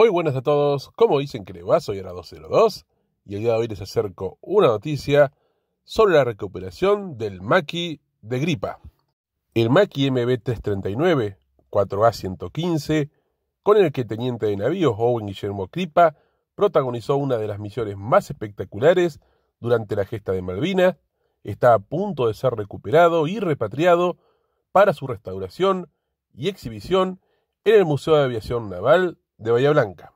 Muy buenas a todos, como dicen que le va, soy Era 202 y el día de hoy les acerco una noticia sobre la recuperación del Maki de gripa. El Maki MB339 4A115, con el que teniente de Navío Owen Guillermo Gripa protagonizó una de las misiones más espectaculares durante la gesta de Malvinas, está a punto de ser recuperado y repatriado para su restauración y exhibición en el Museo de Aviación Naval de Bahía Blanca.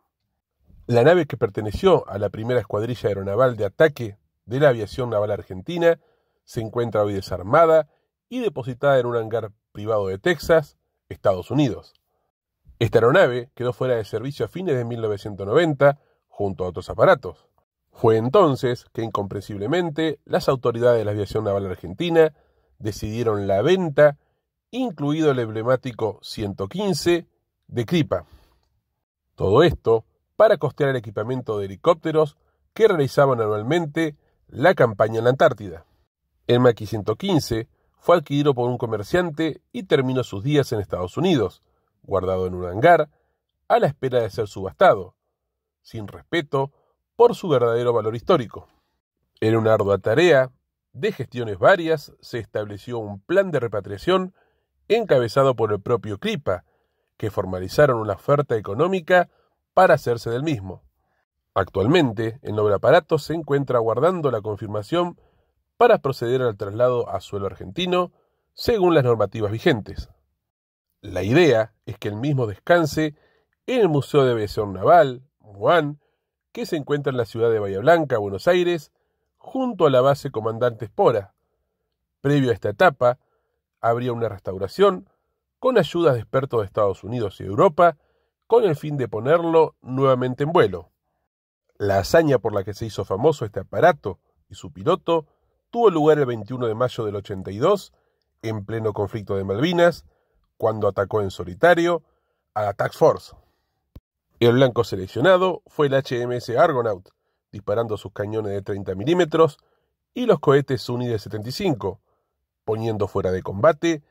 La nave que perteneció a la primera escuadrilla aeronaval de ataque de la aviación naval argentina se encuentra hoy desarmada y depositada en un hangar privado de Texas, Estados Unidos. Esta aeronave quedó fuera de servicio a fines de 1990 junto a otros aparatos. Fue entonces que incomprensiblemente las autoridades de la aviación naval argentina decidieron la venta, incluido el emblemático 115 de Cripa. Todo esto para costear el equipamiento de helicópteros que realizaban anualmente la campaña en la Antártida. El Maki 115 fue adquirido por un comerciante y terminó sus días en Estados Unidos, guardado en un hangar, a la espera de ser subastado, sin respeto por su verdadero valor histórico. En una ardua tarea de gestiones varias se estableció un plan de repatriación encabezado por el propio Clipa que formalizaron una oferta económica para hacerse del mismo. Actualmente, el noble aparato se encuentra aguardando la confirmación para proceder al traslado a suelo argentino según las normativas vigentes. La idea es que el mismo descanse en el Museo de Aviación Naval, Moan, que se encuentra en la ciudad de Bahía Blanca, Buenos Aires, junto a la base Comandante Espora. Previo a esta etapa, habría una restauración con ayuda de expertos de Estados Unidos y Europa, con el fin de ponerlo nuevamente en vuelo. La hazaña por la que se hizo famoso este aparato y su piloto tuvo lugar el 21 de mayo del 82, en pleno conflicto de Malvinas, cuando atacó en solitario a la Tax Force. El blanco seleccionado fue el HMS Argonaut, disparando sus cañones de 30 milímetros y los cohetes Sunny de 75, poniendo fuera de combate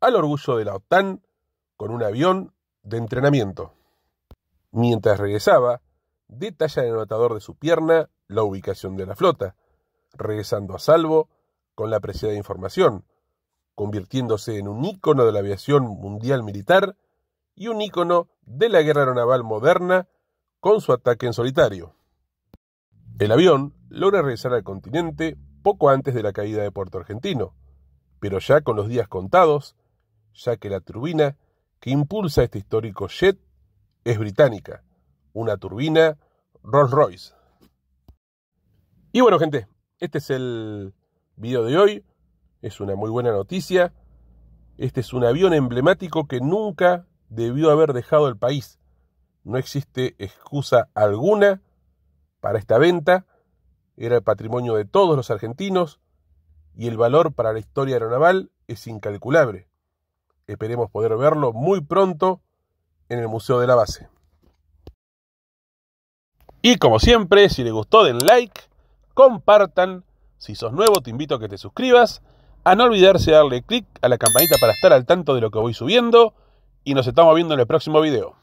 al orgullo de la OTAN con un avión de entrenamiento. Mientras regresaba, detalla en el anotador de su pierna la ubicación de la flota, regresando a salvo con la preciada información, convirtiéndose en un ícono de la aviación mundial militar y un ícono de la guerra aeronaval moderna con su ataque en solitario. El avión logra regresar al continente poco antes de la caída de Puerto Argentino, pero ya con los días contados, ya que la turbina que impulsa este histórico jet es británica, una turbina Rolls Royce. Y bueno gente, este es el video de hoy, es una muy buena noticia, este es un avión emblemático que nunca debió haber dejado el país, no existe excusa alguna para esta venta, era el patrimonio de todos los argentinos y el valor para la historia aeronaval es incalculable. Esperemos poder verlo muy pronto en el Museo de la Base. Y como siempre, si les gustó den like, compartan, si sos nuevo te invito a que te suscribas, a no olvidarse de darle click a la campanita para estar al tanto de lo que voy subiendo y nos estamos viendo en el próximo video.